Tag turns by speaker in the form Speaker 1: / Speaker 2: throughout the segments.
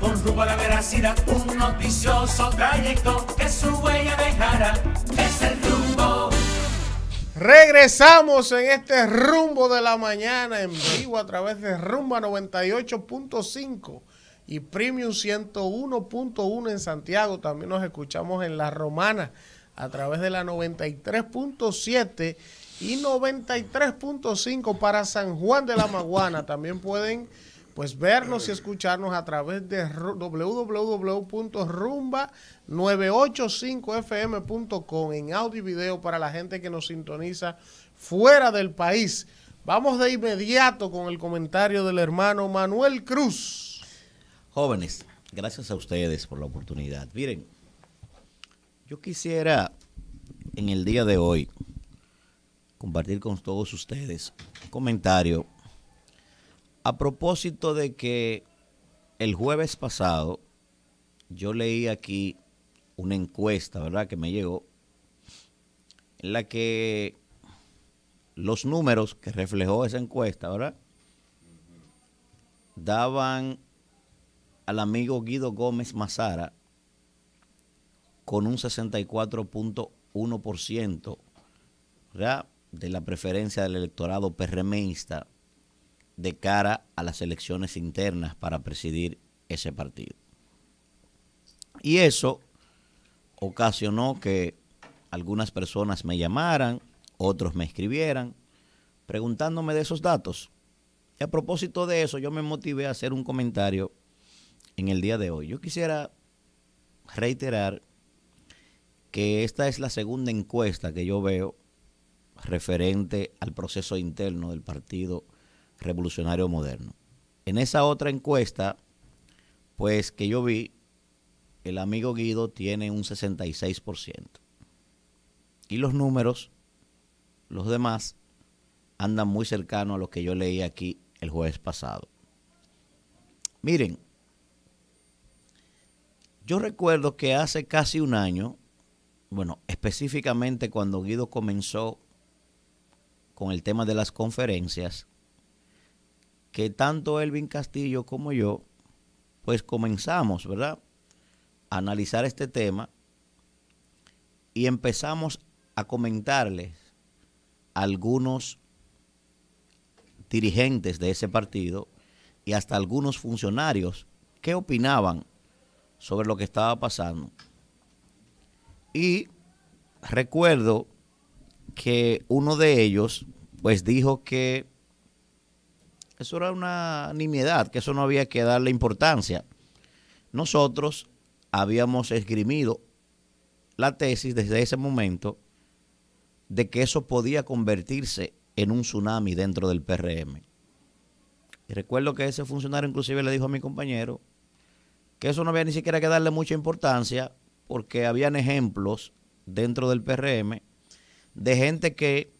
Speaker 1: con rumbo a la veracidad, un noticioso trayecto que su huella dejará. Es el rumbo. Regresamos en este rumbo de la mañana en vivo a través de Rumba 98.5 y Premium 101.1 en Santiago. También nos escuchamos en La Romana a través de la 93.7 y 93.5 para San Juan de la Maguana. También pueden pues vernos y escucharnos a través de www.rumba985fm.com en audio y video para la gente que nos sintoniza fuera del país. Vamos de inmediato con el comentario del hermano Manuel Cruz. Jóvenes, gracias a ustedes por la oportunidad. Miren, yo quisiera en el día de hoy compartir con todos ustedes un comentario a propósito de que el jueves pasado yo leí aquí una encuesta, ¿verdad? Que me llegó, en la que los números que reflejó esa encuesta, ¿verdad? Daban al amigo Guido Gómez Mazara con un 64.1%, De la preferencia del electorado perremeísta de cara a las elecciones internas para presidir ese partido. Y eso ocasionó que algunas personas me llamaran, otros me escribieran, preguntándome de esos datos. Y a propósito de eso, yo me motivé a hacer un comentario en el día de hoy. Yo quisiera reiterar que esta es la segunda encuesta que yo veo referente al proceso interno del partido revolucionario moderno. En esa otra encuesta, pues que yo vi, el amigo Guido tiene un 66%. Y los números, los demás, andan muy cercanos a lo que yo leí aquí el jueves pasado. Miren, yo recuerdo que hace casi un año, bueno, específicamente cuando Guido comenzó con el tema de las conferencias, que tanto Elvin Castillo como yo, pues comenzamos, ¿verdad? A analizar este tema y empezamos a comentarles a algunos dirigentes de ese partido y hasta algunos funcionarios qué opinaban sobre lo que estaba pasando. Y recuerdo que uno de ellos pues dijo que eso era una nimiedad, que eso no había que darle importancia. Nosotros habíamos esgrimido la tesis desde ese momento de que eso podía convertirse en un tsunami dentro del PRM. Y recuerdo que ese funcionario inclusive le dijo a mi compañero que eso no había ni siquiera que darle mucha importancia porque habían ejemplos dentro del PRM de gente que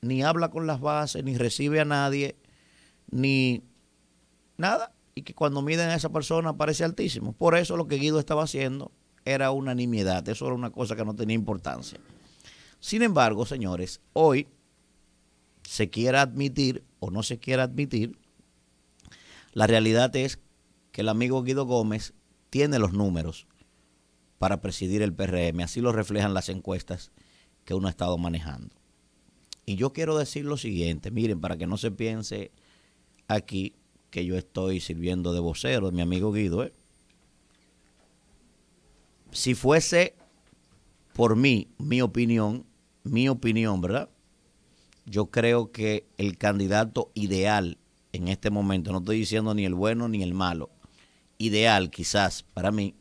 Speaker 1: ni habla con las bases, ni recibe a nadie, ni nada, y que cuando miden a esa persona parece altísimo. Por eso lo que Guido estaba haciendo era unanimidad, eso era una cosa que no tenía importancia. Sin embargo, señores, hoy se quiera admitir o no se quiera admitir, la realidad es que el amigo Guido Gómez tiene los números para presidir el PRM, así lo reflejan las encuestas que uno ha estado manejando. Y yo quiero decir lo siguiente, miren, para que no se piense aquí que yo estoy sirviendo de vocero, mi amigo Guido. ¿eh? Si fuese por mí, mi opinión, mi opinión, ¿verdad? Yo creo que el candidato ideal en este momento, no estoy diciendo ni el bueno ni el malo, ideal quizás para mí,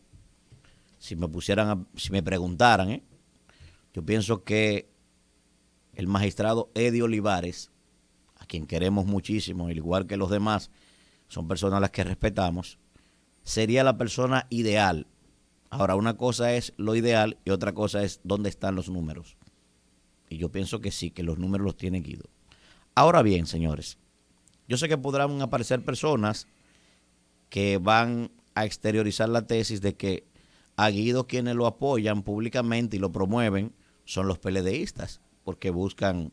Speaker 1: si me pusieran, si me preguntaran, ¿eh? yo pienso que el magistrado Eddie Olivares quien queremos muchísimo, igual que los demás, son personas a las que respetamos, sería la persona ideal. Ahora, una cosa es lo ideal y otra cosa es dónde están los números. Y yo pienso que sí, que los números los tiene Guido. Ahora bien, señores, yo sé que podrán aparecer personas que van a exteriorizar la tesis de que a Guido quienes lo apoyan públicamente y lo promueven son los PLDistas, porque buscan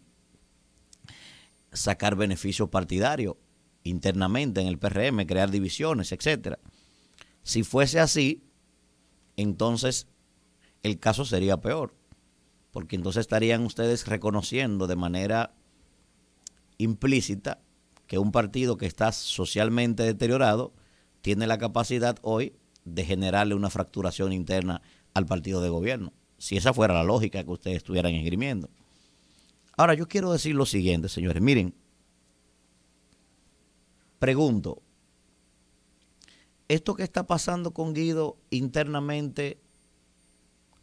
Speaker 1: sacar beneficios partidarios internamente en el PRM, crear divisiones, etcétera. Si fuese así, entonces el caso sería peor, porque entonces estarían ustedes reconociendo de manera implícita que un partido que está socialmente deteriorado tiene la capacidad hoy de generarle una fracturación interna al partido de gobierno, si esa fuera la lógica que ustedes estuvieran esgrimiendo. Ahora yo quiero decir lo siguiente, señores. Miren, pregunto, ¿esto que está pasando con Guido internamente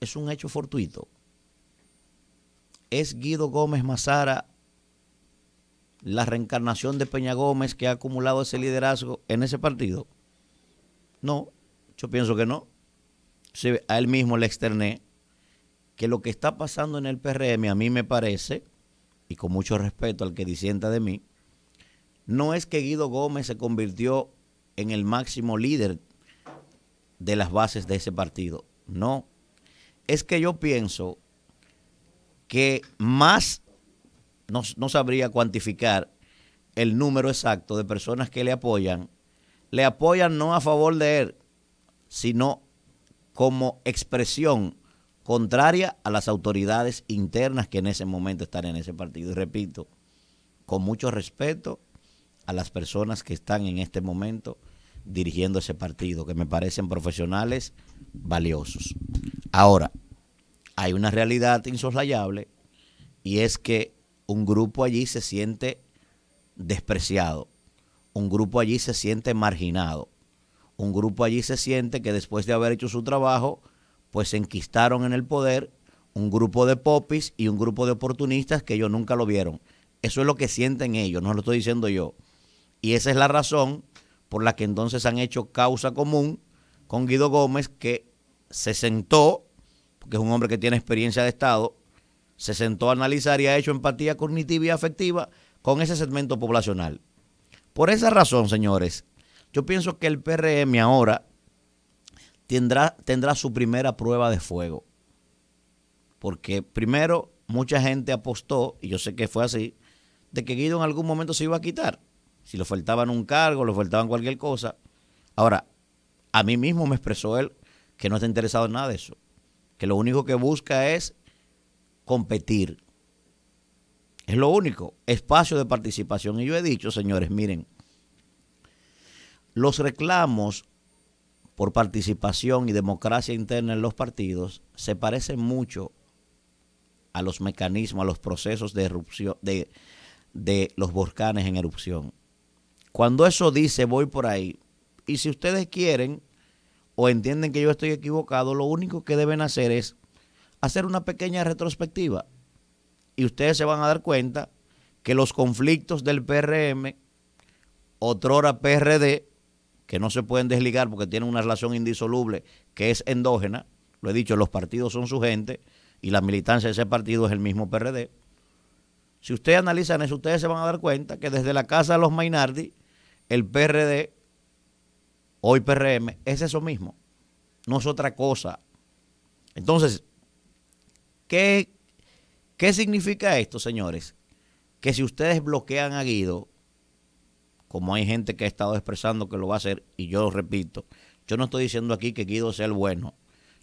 Speaker 1: es un hecho fortuito? ¿Es Guido Gómez Mazara la reencarnación de Peña Gómez que ha acumulado ese liderazgo en ese partido? No, yo pienso que no. A él mismo le externé que lo que está pasando en el PRM a mí me parece y con mucho respeto al que disienta de mí, no es que Guido Gómez se convirtió en el máximo líder de las bases de ese partido. No. Es que yo pienso que más, no, sabría cuantificar el número exacto de personas que le apoyan, le apoyan no a favor de él, sino como expresión contraria a las autoridades internas que en ese momento están en ese partido. Y repito, con mucho respeto a las personas que están en este momento dirigiendo ese partido, que me parecen profesionales valiosos. Ahora, hay una realidad insoslayable y es que un grupo allí se siente despreciado, un grupo allí se siente marginado, un grupo allí se siente que después de haber hecho su trabajo pues se enquistaron en el poder un grupo de popis y un grupo de oportunistas que ellos nunca lo vieron. Eso es lo que sienten ellos, no lo estoy diciendo yo. Y esa es la razón por la que entonces han hecho causa común con Guido Gómez, que se sentó, porque es un hombre que tiene experiencia de Estado, se sentó a analizar y ha hecho empatía cognitiva y afectiva con ese segmento poblacional. Por esa razón, señores, yo pienso que el PRM ahora tendrá, su primera prueba de fuego. Porque primero, mucha gente apostó, y yo sé que fue así, de que Guido en algún momento se iba a quitar. Si le faltaban un cargo, le faltaban cualquier cosa. Ahora, a mí mismo me expresó él que no está interesado en nada de eso. Que lo único que busca es competir. Es lo único. Espacio de participación. Y yo he dicho, señores, miren, los reclamos por participación y democracia interna en los partidos se parecen mucho a los mecanismos, a los procesos de erupción de, de los volcanes en erupción. Cuando eso dice voy por ahí, y si ustedes quieren o entienden que yo estoy equivocado, lo único que deben hacer es hacer una pequeña retrospectiva. Y ustedes se van a dar cuenta que los conflictos del PRM, otrora PRD, que no se pueden desligar porque tienen una relación indisoluble que es endógena. Lo he dicho, los partidos son su gente y la militancia de ese partido es el mismo PRD. Si ustedes analizan eso, ustedes se van a dar cuenta que desde la casa de los Mainardi, el PRD, hoy PRM, es eso mismo. No es otra cosa. Entonces, ¿qué, qué significa esto, señores? Que si ustedes bloquean a Guido, como hay gente que ha estado expresando que lo va a hacer, y yo repito, yo no estoy diciendo aquí que Guido sea el bueno,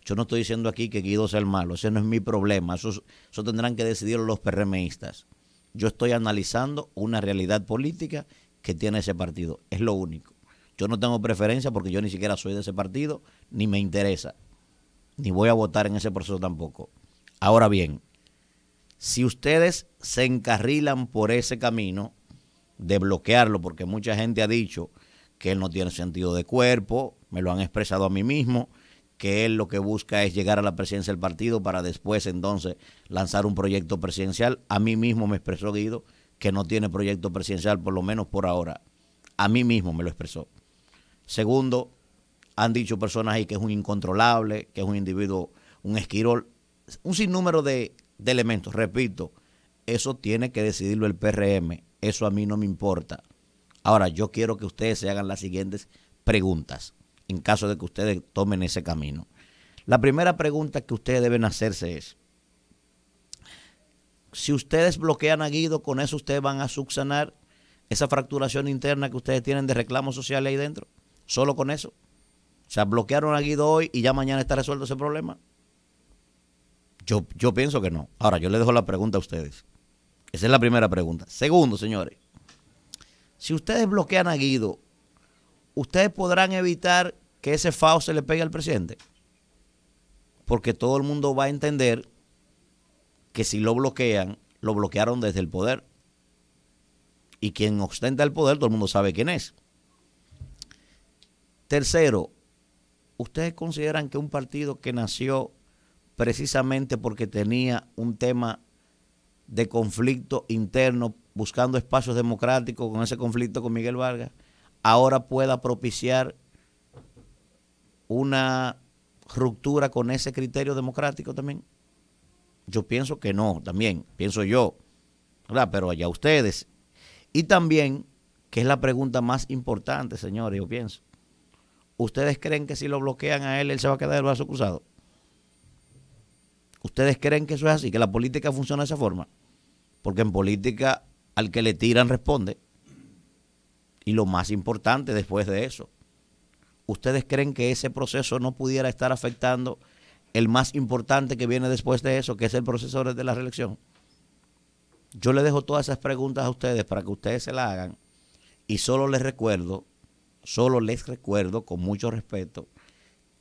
Speaker 1: yo no estoy diciendo aquí que Guido sea el malo, ese no es mi problema, eso, eso tendrán que decidir los PRMistas. Yo estoy analizando una realidad política que tiene ese partido, es lo único. Yo no tengo preferencia porque yo ni siquiera soy de ese partido, ni me interesa, ni voy a votar en ese proceso tampoco. Ahora bien, si ustedes se encarrilan por ese camino, de bloquearlo, porque mucha gente ha dicho que él no tiene sentido de cuerpo, me lo han expresado a mí mismo, que él lo que busca es llegar a la presidencia del partido para después entonces lanzar un proyecto presidencial. A mí mismo me expresó Guido que no tiene proyecto presidencial, por lo menos por ahora. A mí mismo me lo expresó. Segundo, han dicho personas ahí que es un incontrolable, que es un individuo, un esquirol, un sinnúmero de, de elementos. Repito, eso tiene que decidirlo el PRM eso a mí no me importa. Ahora, yo quiero que ustedes se hagan las siguientes preguntas, en caso de que ustedes tomen ese camino. La primera pregunta que ustedes deben hacerse es, si ustedes bloquean a Guido, con eso ustedes van a subsanar esa fracturación interna que ustedes tienen de reclamos sociales ahí dentro, solo con eso. O sea, bloquearon a Guido hoy y ya mañana está resuelto ese problema. Yo, yo pienso que no. Ahora, yo le dejo la pregunta a ustedes. Esa es la primera pregunta. Segundo, señores, si ustedes bloquean a Guido, ¿ustedes podrán evitar que ese FAO se le pegue al presidente? Porque todo el mundo va a entender que si lo bloquean, lo bloquearon desde el poder. Y quien ostenta el poder, todo el mundo sabe quién es. Tercero, ¿ustedes consideran que un partido que nació precisamente porque tenía un tema de conflicto interno, buscando espacios democráticos con ese conflicto con Miguel Vargas, ahora pueda propiciar una ruptura con ese criterio democrático también? Yo pienso que no, también, pienso yo, Pero allá ustedes. Y también, que es la pregunta más importante, señores, yo pienso, ¿ustedes creen que si lo bloquean a él, él se va a quedar el brazo cruzado? ¿Ustedes creen que eso es así? ¿Que la política funciona de esa forma? Porque en política al que le tiran responde. Y lo más importante después de eso, ¿ustedes creen que ese proceso no pudiera estar afectando el más importante que viene después de eso, que es el proceso de la reelección? Yo le dejo todas esas preguntas a ustedes para que ustedes se las hagan y solo les recuerdo, solo les recuerdo con mucho respeto,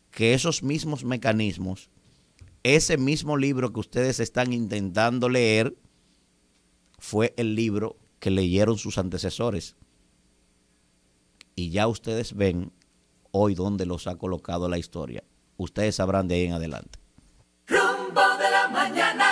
Speaker 1: que esos mismos mecanismos ese mismo libro que ustedes están intentando leer fue el libro que leyeron sus antecesores. Y ya ustedes ven hoy dónde los ha colocado la historia. Ustedes sabrán de ahí en adelante.